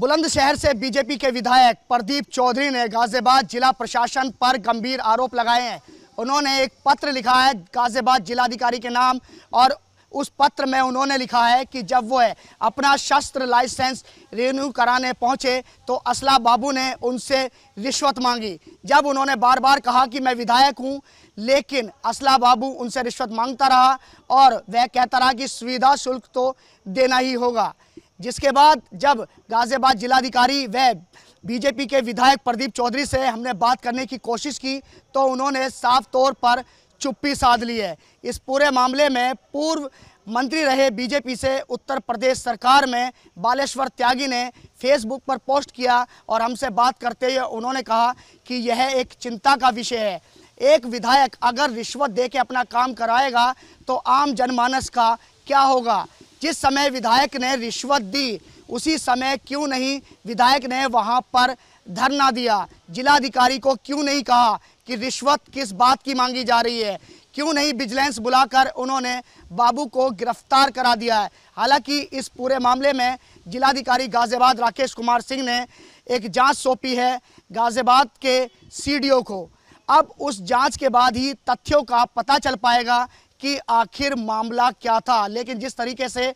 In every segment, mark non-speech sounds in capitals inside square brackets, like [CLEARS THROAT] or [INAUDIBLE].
बुलंदशहर से बीजेपी के विधायक प्रदीप चौधरी ने गाजियाबाद जिला प्रशासन पर गंभीर आरोप लगाए हैं उन्होंने एक पत्र लिखा है गाजियाबाद जिलाधिकारी के नाम और उस पत्र में उन्होंने लिखा है कि जब वो अपना शस्त्र लाइसेंस रिन्यू कराने पहुंचे तो असला बाबू ने उनसे रिश्वत मांगी जब उन्होंने बार बार कहा कि मैं विधायक हूँ लेकिन असला बाबू उनसे रिश्वत मांगता रहा और वह कहता रहा कि सुविधा शुल्क तो देना ही होगा जिसके बाद जब गाज़ियाबाद जिलाधिकारी व बीजेपी के विधायक प्रदीप चौधरी से हमने बात करने की कोशिश की तो उन्होंने साफ तौर पर चुप्पी साध ली है इस पूरे मामले में पूर्व मंत्री रहे बीजेपी से उत्तर प्रदेश सरकार में बालेश्वर त्यागी ने फेसबुक पर पोस्ट किया और हमसे बात करते हुए उन्होंने कहा कि यह एक चिंता का विषय है एक विधायक अगर रिश्वत दे के अपना काम कराएगा तो आम जनमानस का क्या होगा जिस समय विधायक ने रिश्वत दी उसी समय क्यों नहीं विधायक ने वहां पर धरना दिया जिलाधिकारी को क्यों नहीं कहा कि रिश्वत किस बात की मांगी जा रही है क्यों नहीं विजिलेंस बुलाकर उन्होंने बाबू को गिरफ्तार करा दिया है हालांकि इस पूरे मामले में जिलाधिकारी गाजियाबाद राकेश कुमार सिंह ने एक जांच सौंपी है गाजियाबाद के सीडीओ को अब उस जांच के बाद ही तथ्यों का पता चल पाएगा कि आखिर मामला क्या था लेकिन जिस तरीके से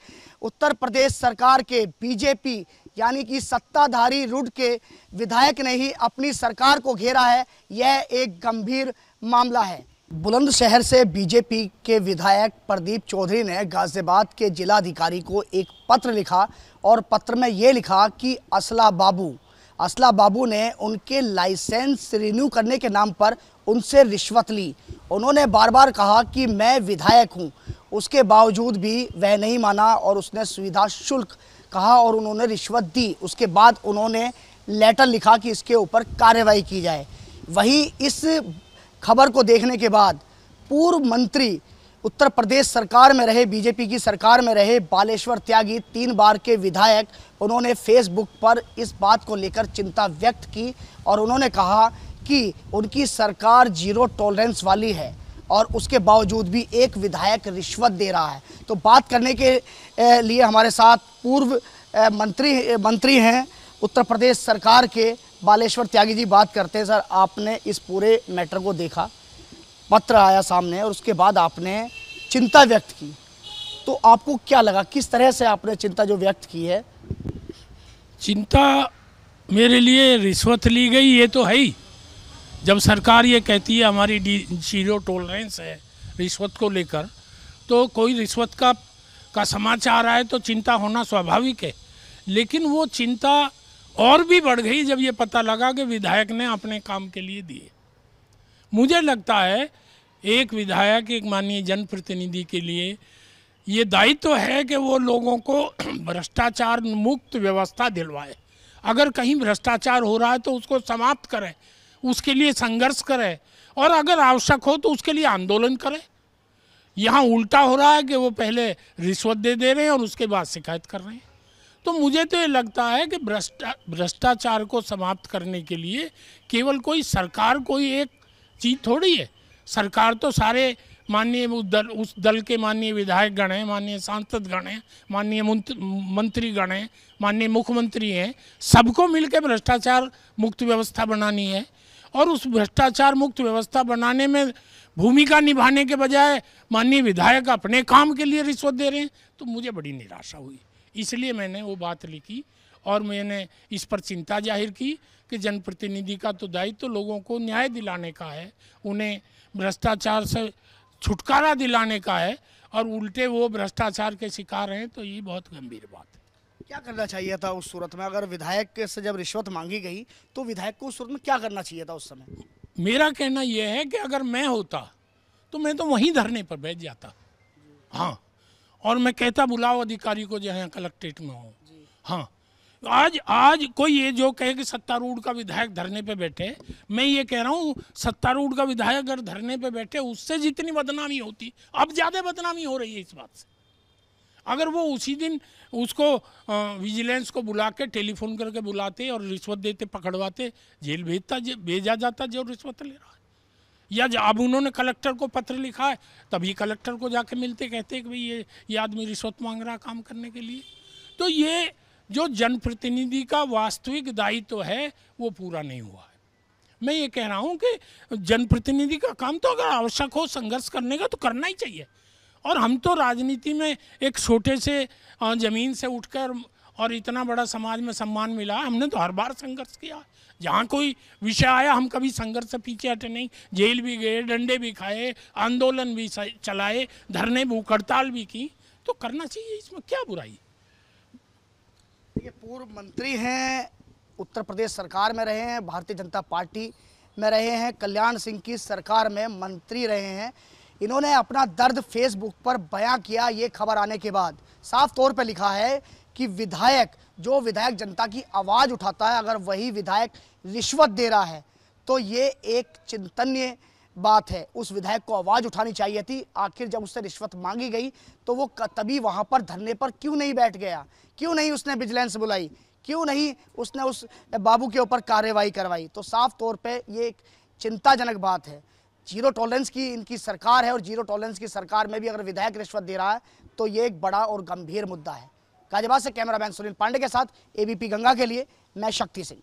उत्तर प्रदेश सरकार के बीजेपी यानी कि सत्ताधारी रूट के विधायक ने ही अपनी सरकार को घेरा है यह एक गंभीर मामला है बुलंदशहर से बीजेपी के विधायक प्रदीप चौधरी ने गाजियाबाद के जिलाधिकारी को एक पत्र लिखा और पत्र में ये लिखा कि असला बाबू असला बाबू ने उनके लाइसेंस रिन्यू करने के नाम पर उनसे रिश्वत ली उन्होंने बार बार कहा कि मैं विधायक हूं उसके बावजूद भी वह नहीं माना और उसने सुविधा शुल्क कहा और उन्होंने रिश्वत दी उसके बाद उन्होंने लेटर लिखा कि इसके ऊपर कार्रवाई की जाए वहीं इस खबर को देखने के बाद पूर्व मंत्री उत्तर प्रदेश सरकार में रहे बीजेपी की सरकार में रहे बालेश्वर त्यागी तीन बार के विधायक उन्होंने फेसबुक पर इस बात को लेकर चिंता व्यक्त की और उन्होंने कहा कि उनकी सरकार जीरो टॉलरेंस वाली है और उसके बावजूद भी एक विधायक रिश्वत दे रहा है तो बात करने के लिए हमारे साथ पूर्व मंत्री मंत्री हैं उत्तर प्रदेश सरकार के बालेश्वर त्यागी जी बात करते हैं सर आपने इस पूरे मैटर को देखा पत्र आया सामने और उसके बाद आपने चिंता व्यक्त की तो आपको क्या लगा किस तरह से आपने चिंता जो व्यक्त की है चिंता मेरे लिए रिश्वत ली गई ये तो है ही जब सरकार ये कहती है हमारी जीरो टॉलरेंस है रिश्वत को लेकर तो कोई रिश्वत का का समाचार आए तो चिंता होना स्वाभाविक है लेकिन वो चिंता और भी बढ़ गई जब ये पता लगा कि विधायक ने अपने काम के लिए दिए मुझे लगता है एक विधायक एक माननीय जनप्रतिनिधि के लिए ये दायित्व तो है कि वो लोगों को [CLEARS THROAT] भ्रष्टाचार मुक्त व्यवस्था दिलवाए अगर कहीं भ्रष्टाचार हो रहा है तो उसको समाप्त करें उसके लिए संघर्ष करें और अगर आवश्यक हो तो उसके लिए आंदोलन करें यहाँ उल्टा हो रहा है कि वो पहले रिश्वत दे दे रहे हैं और उसके बाद शिकायत कर रहे हैं तो मुझे तो ये लगता है कि भ्रष्टा भ्रष्टाचार को समाप्त करने के लिए केवल कोई सरकार कोई एक चीज़ थोड़ी है सरकार तो सारे माननीय उस दल उस दल के माननीय विधायक गण हैं माननीय सांसद गण हैं माननीय मंत्री गण हैं माननीय मुख्यमंत्री हैं सबको मिलकर भ्रष्टाचार मुक्त व्यवस्था बनानी है और उस भ्रष्टाचार मुक्त व्यवस्था बनाने में भूमिका निभाने के बजाय माननीय विधायक अपने काम के लिए रिश्वत दे रहे हैं तो मुझे बड़ी निराशा हुई इसलिए मैंने वो बात लिखी और मैंने इस पर चिंता जाहिर की कि जनप्रतिनिधि का तो दायित्व तो लोगों को न्याय दिलाने का है उन्हें भ्रष्टाचार से छुटकारा दिलाने का है और उल्टे वो भ्रष्टाचार के शिकार हैं तो ये बहुत गंभीर बात है क्या करना चाहिए था उस सूरत में अगर विधायक से जब रिश्वत मांगी गई तो विधायक को उस सूरत में क्या करना चाहिए था उस समय मेरा कहना यह है कि अगर मैं होता तो मैं तो वहीं धरने पर बैठ जाता हाँ और मैं कहता बुलाओ अधिकारी को जो है कलेक्ट्रेट में हो हाँ आज आज कोई ये जो कहे कि सत्तारूढ़ का विधायक धरने पे बैठे मैं ये कह रहा हूँ सत्तारूढ़ का विधायक अगर धरने पे बैठे उससे जितनी बदनामी होती अब ज़्यादा बदनामी हो रही है इस बात से अगर वो उसी दिन उसको विजिलेंस को बुला के टेलीफोन करके बुलाते और रिश्वत देते पकड़वाते जेल भेजता जे, भेजा जाता जो रिश्वत ले रहा है या अब उन्होंने कलेक्टर को पत्र लिखा है तभी कलेक्टर को जाके मिलते कहते कि भाई ये ये आदमी रिश्वत मांग रहा काम करने के लिए तो ये जो जनप्रतिनिधि का वास्तविक दायित्व तो है वो पूरा नहीं हुआ है मैं ये कह रहा हूँ कि जनप्रतिनिधि का काम तो अगर आवश्यक हो संघर्ष करने का तो करना ही चाहिए और हम तो राजनीति में एक छोटे से ज़मीन से उठकर और इतना बड़ा समाज में सम्मान मिला हमने तो हर बार संघर्ष किया जहाँ कोई विषय आया हम कभी संघर्ष से पीछे हटे नहीं जेल भी गए डंडे भी खाए आंदोलन भी चलाए धरने भूख हड़ताल भी की तो करना चाहिए इसमें क्या बुराई पूर्व मंत्री हैं उत्तर प्रदेश सरकार में रहे हैं भारतीय जनता पार्टी में रहे हैं कल्याण सिंह की सरकार में मंत्री रहे हैं इन्होंने अपना दर्द फेसबुक पर बयां किया ये खबर आने के बाद साफ तौर पर लिखा है कि विधायक जो विधायक जनता की आवाज़ उठाता है अगर वही विधायक रिश्वत दे रहा है तो ये एक चिंतनीय बात है उस विधायक को आवाज़ उठानी चाहिए थी आखिर जब उससे रिश्वत मांगी गई तो वो तभी वहाँ पर धरने पर क्यों नहीं बैठ गया क्यों नहीं उसने विजिलेंस बुलाई क्यों नहीं उसने उस बाबू के ऊपर कार्रवाई करवाई तो साफ तौर पे ये एक चिंताजनक बात है जीरो टॉलरेंस की इनकी सरकार है और जीरो टॉलरेंस की सरकार में भी अगर विधायक रिश्वत दे रहा है तो ये एक बड़ा और गंभीर मुद्दा है गाजियाबाद से कैमरामैन सुनील पांडे के साथ एबीपी गंगा के लिए मैं शक्ति सिंह